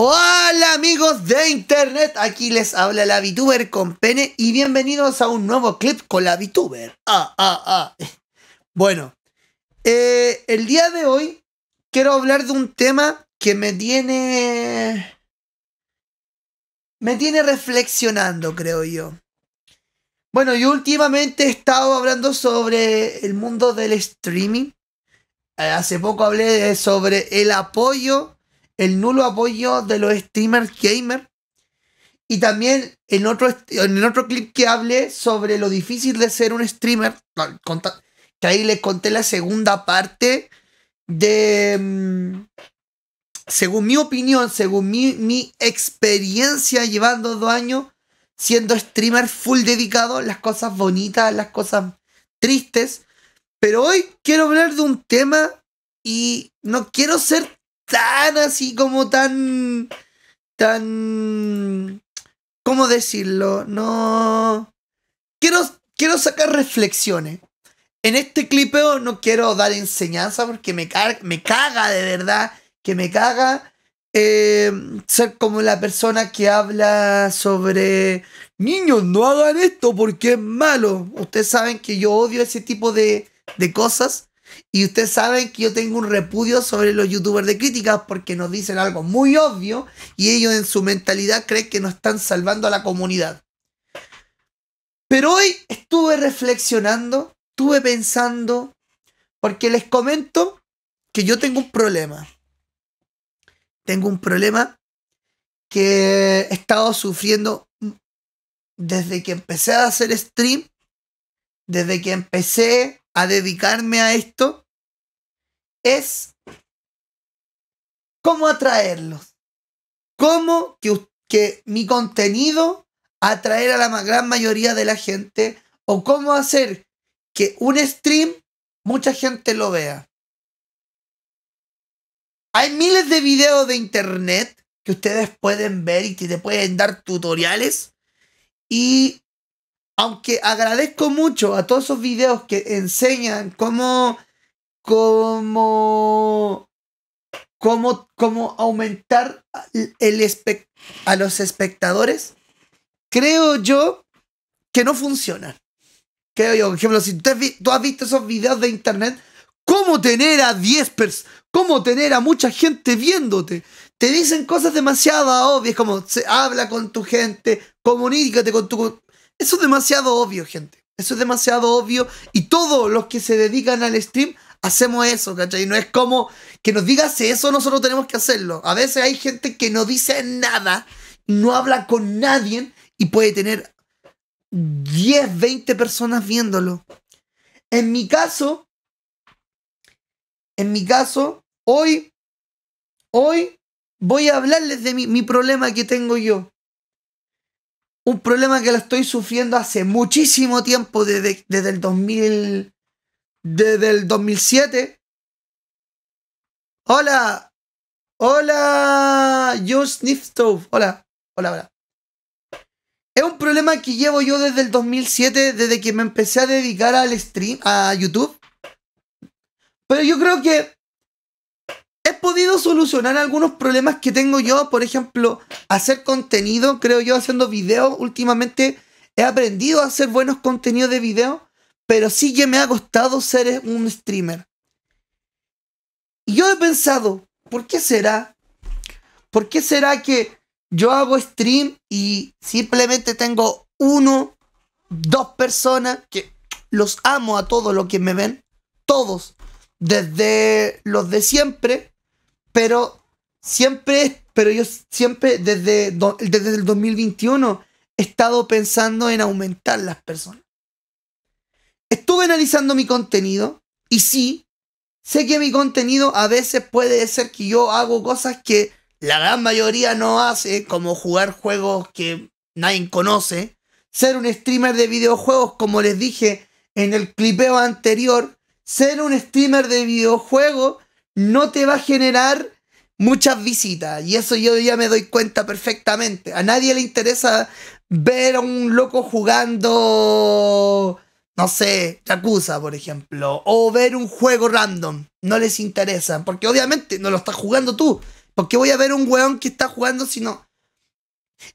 Hola amigos de internet, aquí les habla la VTuber con pene y bienvenidos a un nuevo clip con la VTuber. Ah, ah, ah. Bueno, eh, el día de hoy quiero hablar de un tema que me tiene... Me tiene reflexionando, creo yo. Bueno, yo últimamente he estado hablando sobre el mundo del streaming. Eh, hace poco hablé sobre el apoyo el nulo apoyo de los streamers gamer. Y también en otro, en otro clip que hablé sobre lo difícil de ser un streamer, que ahí les conté la segunda parte de... Mm, según mi opinión, según mi, mi experiencia llevando dos años siendo streamer full dedicado, las cosas bonitas, las cosas tristes. Pero hoy quiero hablar de un tema y no quiero ser tan así como tan. tan. ¿Cómo decirlo? No. Quiero, quiero sacar reflexiones. En este clipeo no quiero dar enseñanza porque me, caga, me caga de verdad, que me caga eh, ser como la persona que habla sobre niños, no hagan esto porque es malo. Ustedes saben que yo odio ese tipo de, de cosas. Y ustedes saben que yo tengo un repudio sobre los youtubers de críticas porque nos dicen algo muy obvio y ellos en su mentalidad creen que nos están salvando a la comunidad. Pero hoy estuve reflexionando, estuve pensando, porque les comento que yo tengo un problema. Tengo un problema que he estado sufriendo desde que empecé a hacer stream, desde que empecé a dedicarme a esto es cómo atraerlos. Cómo que, que mi contenido atraer a la gran mayoría de la gente o cómo hacer que un stream mucha gente lo vea. Hay miles de videos de internet que ustedes pueden ver y que te pueden dar tutoriales. Y aunque agradezco mucho a todos esos videos que enseñan cómo, aumentar el a los espectadores, creo yo que no funciona. Creo yo, por ejemplo, si tú, has visto esos videos de internet, ¿cómo tener a 10 pers, ¿Cómo tener a mucha gente viéndote? Te dicen cosas demasiado obvias como se habla con tu gente, comunícate con tu eso es demasiado obvio, gente. Eso es demasiado obvio. Y todos los que se dedican al stream hacemos eso, ¿cachai? No es como que nos digas eso, nosotros tenemos que hacerlo. A veces hay gente que no dice nada, no habla con nadie y puede tener 10, 20 personas viéndolo. En mi caso, en mi caso, hoy, hoy voy a hablarles de mi problema que tengo yo un problema que lo estoy sufriendo hace muchísimo tiempo, desde, el 2000, desde el 2007. Hola, hola, yo Sniffstove, hola, hola, hola. Es un problema que llevo yo desde el 2007, desde que me empecé a dedicar al stream, a YouTube. Pero yo creo que podido solucionar algunos problemas que tengo yo, por ejemplo, hacer contenido, creo yo, haciendo videos. Últimamente he aprendido a hacer buenos contenidos de video, pero sí que me ha costado ser un streamer. Y yo he pensado, ¿por qué será? ¿Por qué será que yo hago stream y simplemente tengo uno, dos personas que los amo a todos los que me ven? Todos desde los de siempre pero siempre, pero yo siempre desde, desde el 2021 he estado pensando en aumentar las personas. Estuve analizando mi contenido y sí, sé que mi contenido a veces puede ser que yo hago cosas que la gran mayoría no hace, como jugar juegos que nadie conoce, ser un streamer de videojuegos, como les dije en el clipeo anterior, ser un streamer de videojuegos no te va a generar muchas visitas. Y eso yo ya me doy cuenta perfectamente. A nadie le interesa ver a un loco jugando, no sé, Yakuza, por ejemplo, o ver un juego random. No les interesa, porque obviamente no lo estás jugando tú. Porque voy a ver un weón que está jugando si no.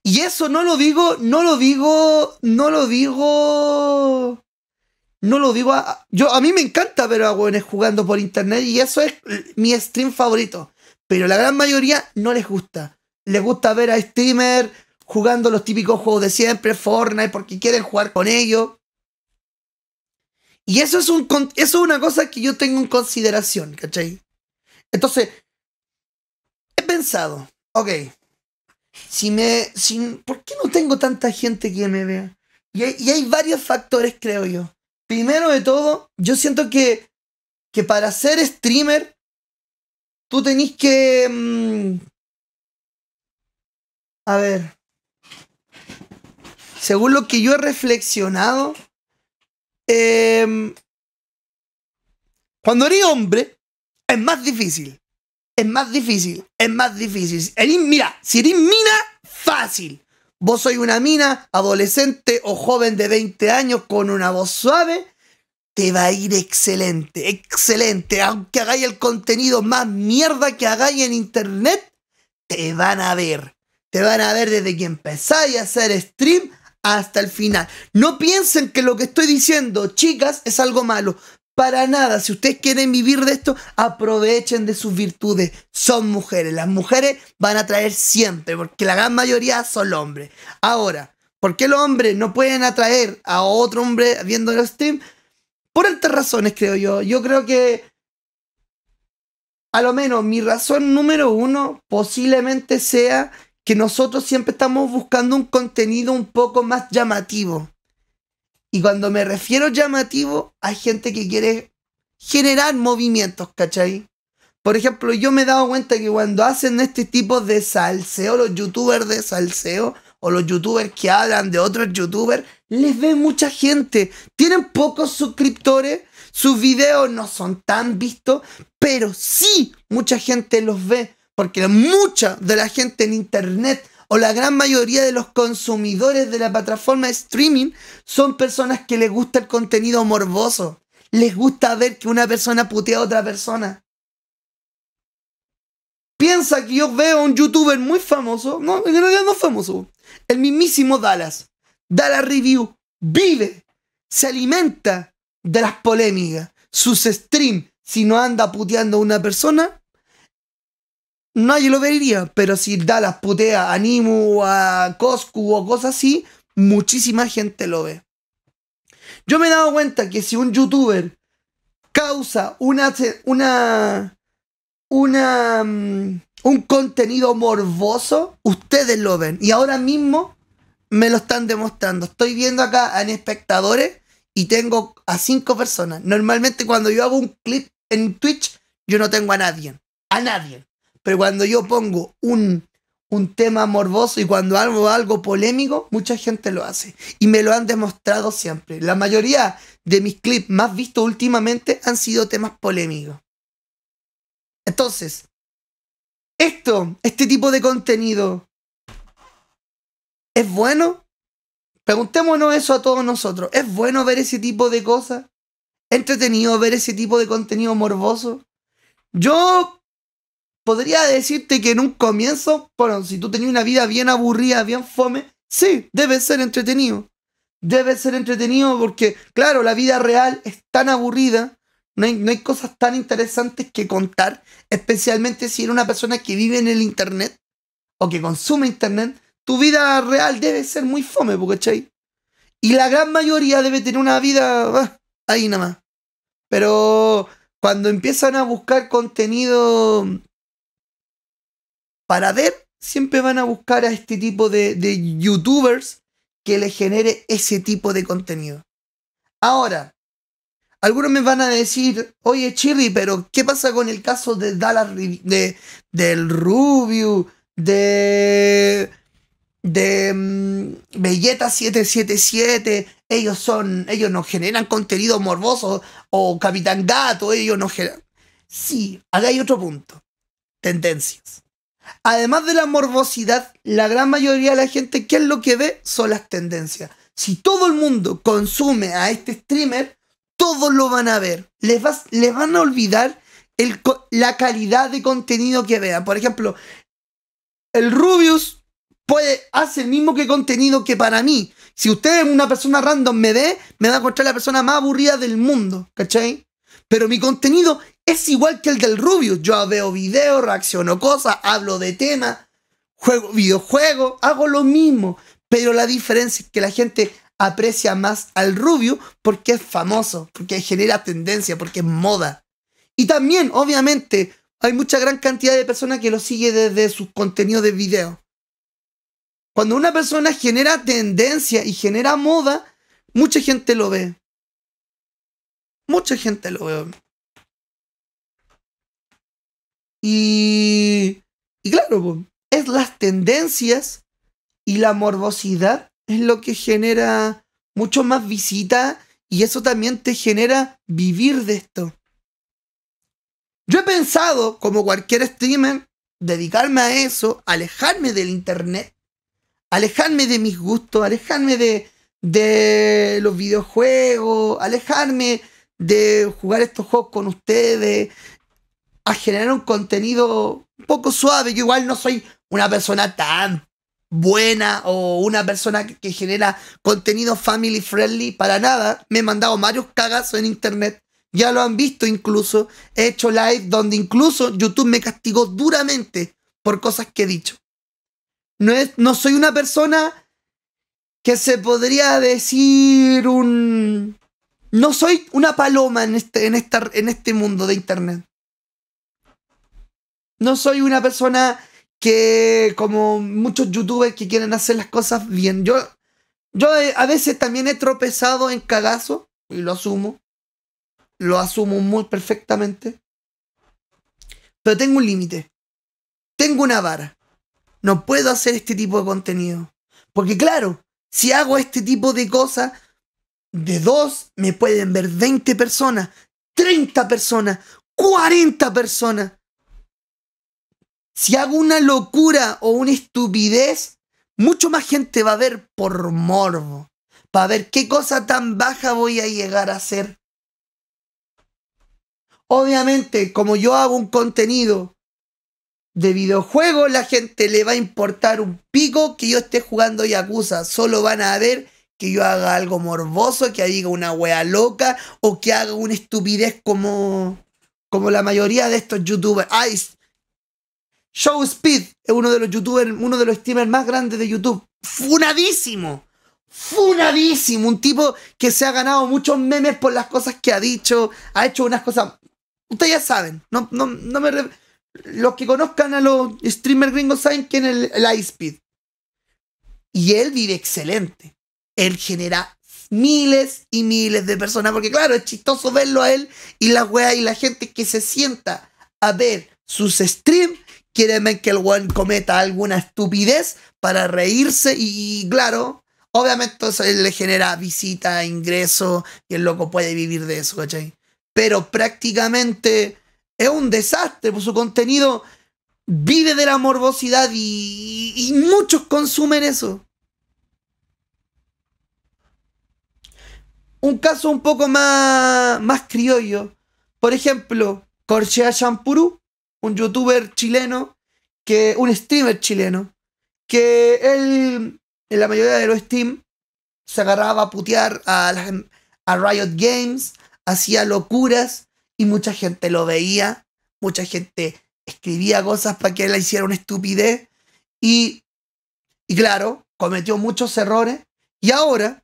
Y eso no lo digo, no lo digo, no lo digo no lo digo a, yo a mí me encanta ver a jóvenes jugando por internet y eso es mi stream favorito, pero la gran mayoría no les gusta. Les gusta ver a streamer jugando los típicos juegos de siempre, Fortnite porque quieren jugar con ellos. Y eso es un eso es una cosa que yo tengo en consideración, ¿cachai? Entonces, he pensado, ok, si me. sin ¿Por qué no tengo tanta gente que me vea? y hay, varios factores, creo yo. Primero de todo, yo siento que, que para ser streamer, tú tenés que... Mm, a ver. Según lo que yo he reflexionado, em, cuando eres hombre, es más difícil. Es más difícil, es más difícil. Eres, mira, si eres mina, fácil. Vos soy una mina, adolescente o joven de 20 años con una voz suave, te va a ir excelente, excelente. Aunque hagáis el contenido más mierda que hagáis en internet, te van a ver. Te van a ver desde que empezáis a hacer stream hasta el final. No piensen que lo que estoy diciendo, chicas, es algo malo. Para nada, si ustedes quieren vivir de esto, aprovechen de sus virtudes. Son mujeres. Las mujeres van a traer siempre, porque la gran mayoría son hombres. Ahora, ¿por qué los hombres no pueden atraer a otro hombre viendo el steam? Por estas razones, creo yo. Yo creo que a lo menos mi razón número uno posiblemente sea que nosotros siempre estamos buscando un contenido un poco más llamativo. Y cuando me refiero llamativo, hay gente que quiere generar movimientos, ¿cachai? Por ejemplo, yo me he dado cuenta que cuando hacen este tipo de salseo, los youtubers de salseo, o los youtubers que hablan de otros youtubers, les ve mucha gente. Tienen pocos suscriptores, sus videos no son tan vistos, pero sí mucha gente los ve, porque mucha de la gente en internet o la gran mayoría de los consumidores de la plataforma de streaming son personas que les gusta el contenido morboso. Les gusta ver que una persona putea a otra persona. Piensa que yo veo a un youtuber muy famoso, no, en realidad no famoso, el mismísimo Dallas. Dallas Review vive, se alimenta de las polémicas. Sus streams, si no anda puteando a una persona, nadie lo vería. Pero si Dallas putea a Nimu, a Coscu o cosas así, muchísima gente lo ve. Yo me he dado cuenta que si un youtuber causa una. una. una. Mm, un contenido morboso, ustedes lo ven. Y ahora mismo me lo están demostrando. Estoy viendo acá en espectadores y tengo a cinco personas. Normalmente cuando yo hago un clip en Twitch, yo no tengo a nadie. A nadie. Pero cuando yo pongo un, tema morboso y cuando hago algo polémico, mucha gente lo hace. Y me lo han demostrado siempre. La mayoría de mis clips más vistos últimamente han sido temas polémicos. Entonces, esto, este tipo de contenido, ¿es bueno? Preguntémonos eso a todos nosotros. ¿Es bueno ver ese tipo de cosas? ¿Es entretenido ver ese tipo de contenido morboso? Yo podría decirte que en un comienzo, bueno, si tú tenías una vida bien aburrida, bien fome, sí, debe ser entretenido. Debe ser entretenido porque, claro, la vida real es tan aburrida, no hay, cosas tan interesantes que contar, especialmente si eres una persona que vive en el Internet o que consume Internet, tu vida real debe ser muy fome, ¿cachai? Y la gran mayoría debe tener una vida ah, ahí nada más. Pero cuando empiezan a buscar contenido para ver, siempre van a buscar a este tipo de, youtubers que les genere ese tipo de contenido. Ahora, algunos me van a decir, oye Chirri, pero ¿qué pasa con el caso de Dallas, del Rubio, de de Belleta mm, 777, ellos son, ellos no generan contenido morboso, o Capitán Gato, ellos no generan. Sí, acá hay otro punto. Tendencias. Además de la morbosidad, la gran mayoría de la gente, ¿qué es lo que ve? Son las tendencias. Si todo el mundo consume a este streamer, todos lo van a ver. Les, van a olvidar la calidad de contenido que vean. Por ejemplo, el Rubius puede, hace el mismo que contenido que para mí. Si usted es una persona random me ve, me va a encontrar la persona más aburrida del mundo, ¿cachai? Pero mi contenido es igual que el del rubio. Yo veo videos, reacciono cosas, hablo de temas, juego videojuegos, hago lo mismo. Pero la diferencia es que la gente aprecia más al rubio porque es famoso, porque genera tendencia, porque es moda. Y también, obviamente, hay mucha gran cantidad de personas que lo sigue desde sus contenidos de video. Cuando una persona genera tendencia y genera moda, mucha gente lo ve. Mucha gente lo ve. Y, claro, es las tendencias y la morbosidad es lo que genera mucho más visita y eso también te genera vivir de esto. Yo he pensado, como cualquier streamer, dedicarme a eso, alejarme del internet, alejarme de mis gustos, alejarme de, de los videojuegos, alejarme de jugar estos juegos con ustedes, a generar un contenido un poco suave. Yo igual no soy una persona tan buena o una persona que genera contenido family friendly para nada. Me he mandado varios cagazos en internet. Ya lo han visto incluso. He hecho live donde incluso YouTube me castigó duramente por cosas que he dicho. No, es, no soy una persona que se podría decir un... No soy una paloma en este, en, esta, en este mundo de internet. No soy una persona que, como muchos youtubers que quieren hacer las cosas bien, yo, yo eh, a veces también he tropezado en cagazo, y lo asumo. Lo asumo muy perfectamente. Pero tengo un límite. Tengo una vara. No puedo hacer este tipo de contenido. Porque claro, si hago este tipo de cosas, de dos me pueden ver 20 personas, 30 personas, 40 personas. Si hago una locura o una estupidez, mucho más gente va a ver por morbo, para ver qué cosa tan baja voy a llegar a hacer. Obviamente, como yo hago un contenido de videojuegos, la gente le va a importar un pico que yo esté jugando Yakuza. Solo van a ver que yo haga algo morboso, que diga una wea loca o que haga una estupidez como, como la mayoría de estos youtubers. Ay, Showspeed es uno de los youtubers, uno de los streamers más grandes de YouTube. Funadísimo. Funadísimo. Un tipo que se ha ganado muchos memes por las cosas que ha dicho. Ha hecho unas cosas. Ustedes ya saben. No, Los que conozcan a los streamers gringos saben quién es el, iSpeed. Y él vive excelente. Él genera miles y miles de personas. Porque claro, es chistoso verlo a él y la y la gente que se sienta a ver sus streams quieren que el one cometa alguna estupidez para reírse y, claro, obviamente eso le genera visita, ingreso y el loco puede vivir de eso, ¿cachai? Pero prácticamente es un desastre, por pues, su contenido vive de la morbosidad y, muchos consumen eso. Un caso un poco más, más criollo. Por ejemplo, Corchea Champuru un youtuber chileno, que un streamer chileno, que él, en la mayoría de los Steam, se agarraba a putear em, a, Riot Games, hacía locuras y mucha gente lo veía, mucha gente escribía cosas para que él hiciera una estupidez y, y claro, cometió muchos errores y ahora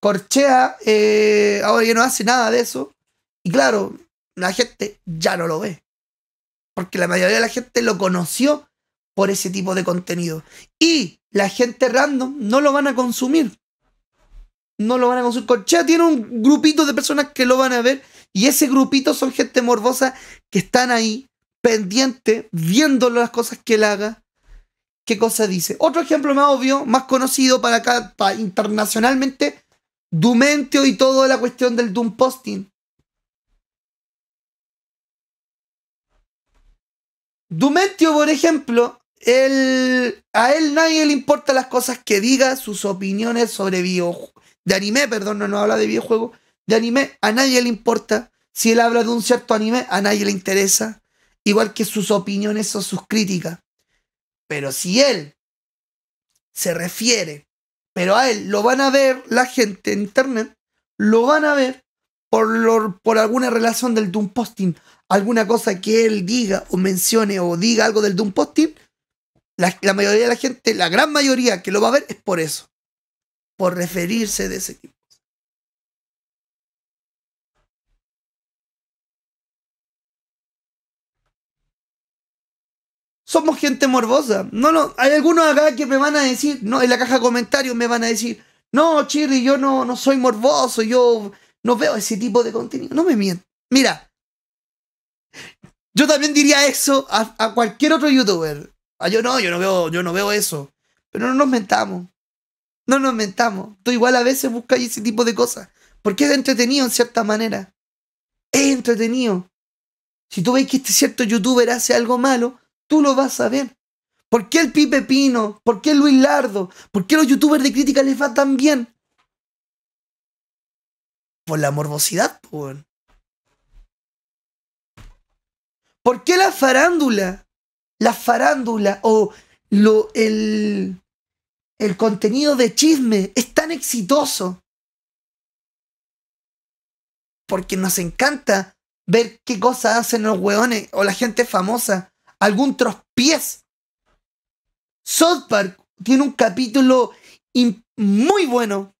Corchea eh, ahora ya no hace nada de eso y claro, la gente ya no lo ve. Porque la mayoría de la gente lo conoció por ese tipo de contenido. Y la gente random no lo van a consumir. No lo van a consumir. Corchea tiene un grupito de personas que lo van a ver. Y ese grupito son gente morbosa que están ahí, pendiente, viendo las cosas que él haga. ¿Qué cosa dice? Otro ejemplo más obvio, más conocido para acá, internacionalmente, Dumentio y toda la cuestión del Doom Posting. Dumetio, por ejemplo, él, a él nadie le importa las cosas que diga, sus opiniones sobre videojuegos, de anime, perdón, no, habla de videojuegos, de anime, a nadie le importa. Si él habla de un cierto anime, a nadie le interesa, igual que sus opiniones o sus críticas. Pero si él se refiere, pero a él lo van a ver la gente en internet, lo van a ver por, por alguna relación del Doom Posting, alguna cosa que él diga o mencione o diga algo del Doom Posting, la, la, mayoría de la gente, la gran mayoría que lo va a ver es por eso. Por referirse de ese tipo Somos gente morbosa. No, no, hay algunos acá que me van a decir, no, en la caja de comentarios me van a decir, no, Chirri, yo no, no soy morboso, yo no veo ese tipo de contenido. No me mientas. Mira, yo también diría eso a, cualquier otro youtuber. A ah, yo no, yo no veo, yo no veo eso. Pero no nos mentamos. No nos mentamos. Tú igual a veces buscas ese tipo de cosas. Porque es entretenido en cierta manera. Es entretenido. Si tú ves que este cierto youtuber hace algo malo, tú lo vas a ver. ¿Por qué el Pipe Pino? ¿Por qué Luis Lardo? ¿Por qué los youtubers de crítica les va tan bien? Por la morbosidad, pues. ¿Por qué la farándula? La farándula o lo, el, el contenido de chisme es tan exitoso. Porque nos encanta ver qué cosas hacen los hueones o la gente famosa. Algún trospiés. South Park tiene un capítulo muy bueno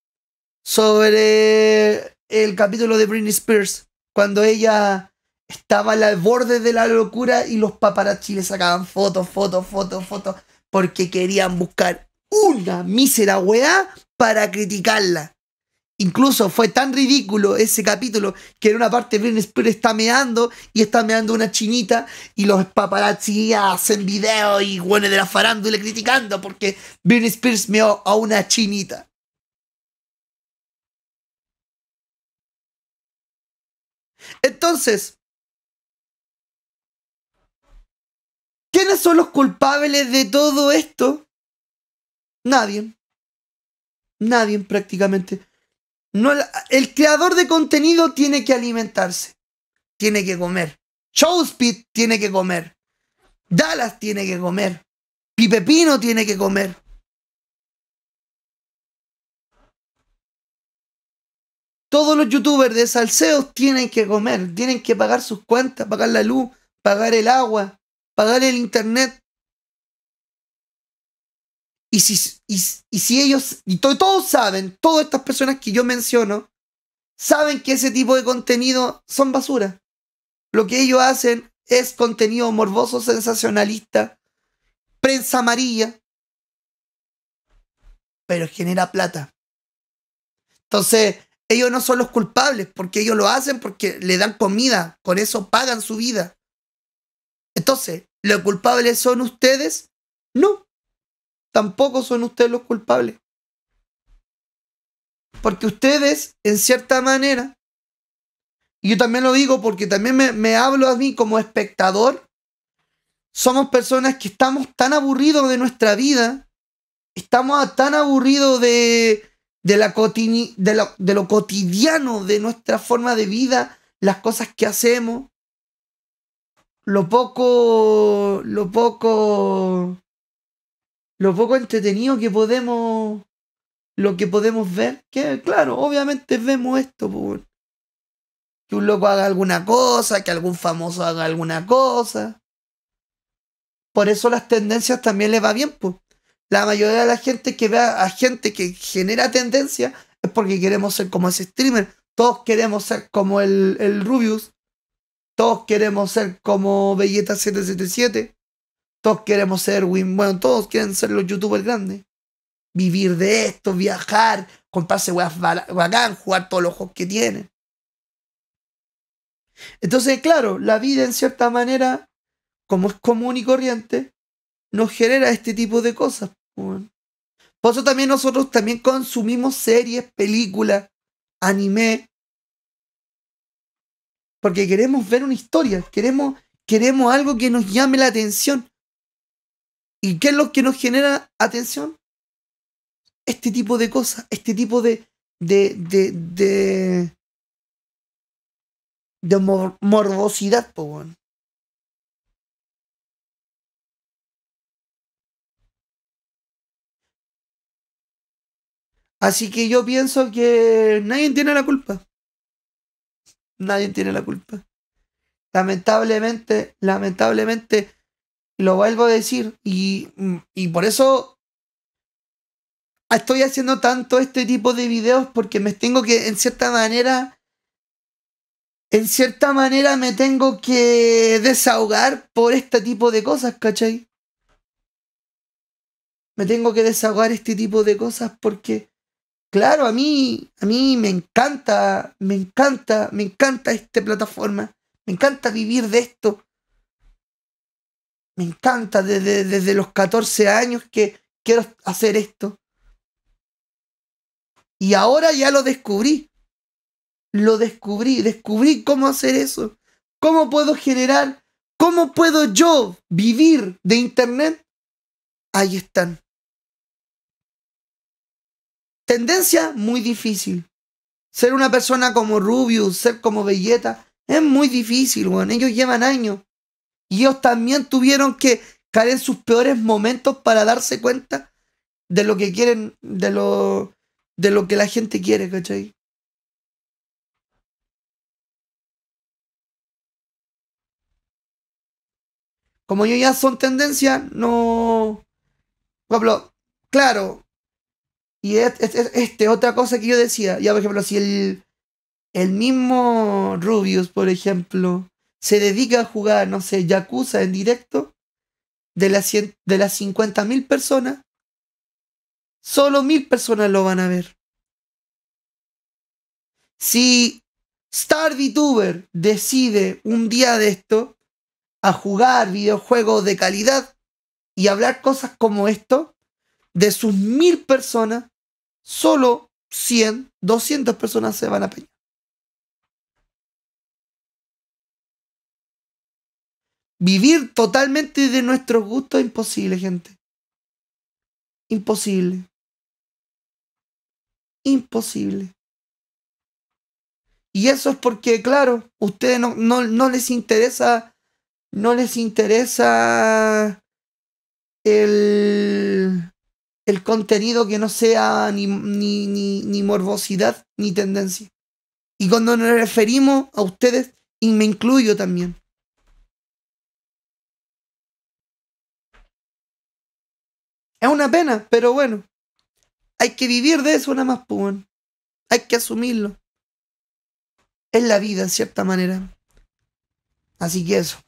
sobre el capítulo de Britney Spears. Cuando ella estaba al borde de la locura y los paparazzi le sacaban fotos, fotos, fotos, fotos, porque querían buscar una mísera weá para criticarla. Incluso fue tan ridículo ese capítulo que en una parte Britney Spears está meando y está meando una chinita y los paparazzi hacen videos y huele de la farándula criticando porque Britney Spears meó a una chinita. Entonces, son los culpables de todo esto? Nadie. Nadie prácticamente. No, el creador de contenido tiene que alimentarse. Tiene que comer. Showspeed tiene que comer. Dallas tiene que comer. Pipepino tiene que comer. Todos los youtubers de salseos tienen que comer, tienen que pagar sus cuentas, pagar la luz, pagar el agua, pagar el internet. Y si, y, si ellos, y todos saben, todas estas personas que yo menciono, saben que ese tipo de contenido son basura. Lo que ellos hacen es contenido morboso, sensacionalista, prensa amarilla, pero genera plata. Entonces, ellos no son los culpables porque ellos lo hacen porque le dan comida, con eso pagan su vida. Entonces, ¿los culpables son ustedes? No, tampoco son ustedes los culpables. Porque ustedes, en cierta manera, y yo también lo digo porque también me, hablo a mí como espectador, somos personas que estamos tan aburridos de nuestra vida, estamos tan aburridos de lo cotidiano, de nuestra forma de vida, las cosas que hacemos, lo poco, lo poco, lo poco entretenido que podemos, lo que podemos ver, que claro, obviamente vemos esto, por, que un loco haga alguna cosa, que algún famoso haga alguna cosa. Por eso las tendencias también le va bien, pues. La mayoría de la gente que ve a gente que genera tendencia es porque queremos ser como ese streamer. Todos queremos ser como el, el Rubius todos queremos ser como Belleta777. Todos queremos ser Win. Bueno, todos quieren ser los youtubers grandes. Vivir de esto, viajar, comprarse weas bacán, jugar todos los juegos que tienen. Entonces, claro, la vida en cierta manera, como es común y corriente, nos genera este tipo de cosas. Pues, Por eso también nosotros también consumimos series, películas, anime, porque queremos ver una historia, queremos, queremos algo que nos llame la atención. ¿Y qué es lo que nos genera atención? Este tipo de cosas, este tipo de, de, de, de, morbosidad, po, Así que yo pienso que nadie tiene la culpa. Nadie tiene la culpa. Lamentablemente, lamentablemente, lo vuelvo a decir. Y, y por eso estoy haciendo tanto este tipo de videos porque me tengo que, en cierta manera, en cierta manera me tengo que desahogar por este tipo de cosas, ¿cachai? Me tengo que desahogar este tipo de cosas porque Claro, a mí, a mí me encanta, me encanta, me encanta esta plataforma. Me encanta vivir de esto. Me encanta desde, desde los 14 años que quiero hacer esto. Y ahora ya lo descubrí. Lo descubrí, descubrí cómo hacer eso. ¿Cómo puedo generar? ¿Cómo puedo yo vivir de Internet? Ahí están. Tendencia muy difícil. Ser una persona como Rubius, ser como Belleta, es muy difícil, weón. Ellos llevan años. Y ellos también tuvieron que caer en sus peores momentos para darse cuenta de lo que quieren, de lo, de lo que la gente quiere, ¿cachai? Como ellos ya son tendencia, no... Pablo, claro, y este, otra cosa que yo decía, ya por ejemplo, si el, mismo Rubius, por ejemplo, se dedica a jugar, no sé, Yakuza en directo, de las, de las 50.000 personas, solo mil personas lo van a ver. Si star VTuber decide un día de esto a jugar videojuegos de calidad y hablar cosas como esto, de sus mil personas, solo 100, 200 personas se van a peñar. Vivir totalmente de nuestro gusto es imposible, gente. Imposible. Imposible. Y eso es porque, claro, ustedes no, no, no les interesa. No les interesa el el contenido que no sea ni, ni, ni, ni morbosidad ni tendencia. Y cuando nos referimos a ustedes, y me incluyo también. Es una pena, pero bueno. Hay que vivir de eso nada más, pues. Hay que asumirlo. Es la vida, en cierta manera. Así que eso.